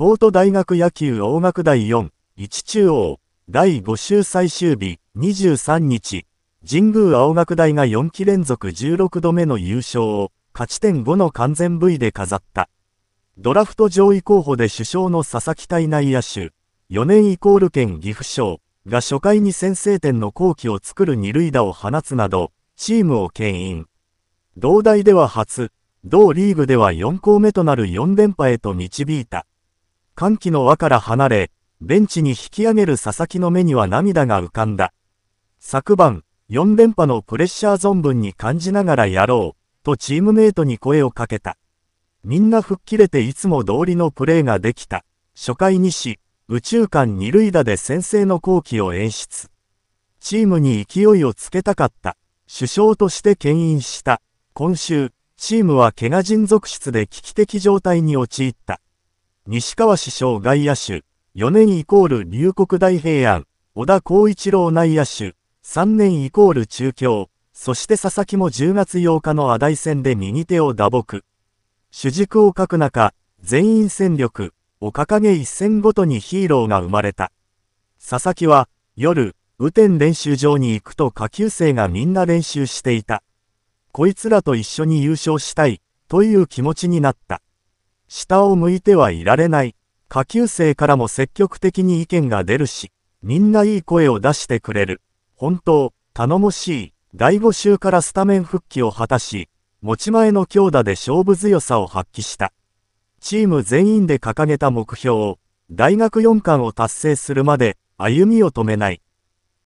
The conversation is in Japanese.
東都大学野球大学第4、1中央、第5週最終日、23日、神宮青学大が4期連続16度目の優勝を、勝ち点5の完全 V で飾った。ドラフト上位候補で首相の佐々木体内野手、4年イコール県岐阜賞が初回に先制点の後期を作る二塁打を放つなど、チームを牽引。同大では初、同リーグでは4校目となる4連覇へと導いた。歓喜の輪から離れ、ベンチに引き上げる佐々木の目には涙が浮かんだ。昨晩、4連覇のプレッシャー存分に感じながらやろう、とチームメイトに声をかけた。みんな吹っ切れていつも通りのプレーができた。初回にし、宇宙間二塁打で先制の好機を演出。チームに勢いをつけたかった。首相として牽引した。今週、チームは怪我人続出で危機的状態に陥った。西川首相外野手、4年イコール龍国大平安、小田光一郎内野手、3年イコール中京、そして佐々木も10月8日の阿大戦で右手を打撲。主軸を書く中、全員戦力を掲げ一戦ごとにヒーローが生まれた。佐々木は、夜、雨天練習場に行くと下級生がみんな練習していた。こいつらと一緒に優勝したい、という気持ちになった。下を向いてはいられない。下級生からも積極的に意見が出るし、みんないい声を出してくれる。本当、頼もしい。第5週からスタメン復帰を果たし、持ち前の強打で勝負強さを発揮した。チーム全員で掲げた目標を、大学4冠を達成するまで歩みを止めない。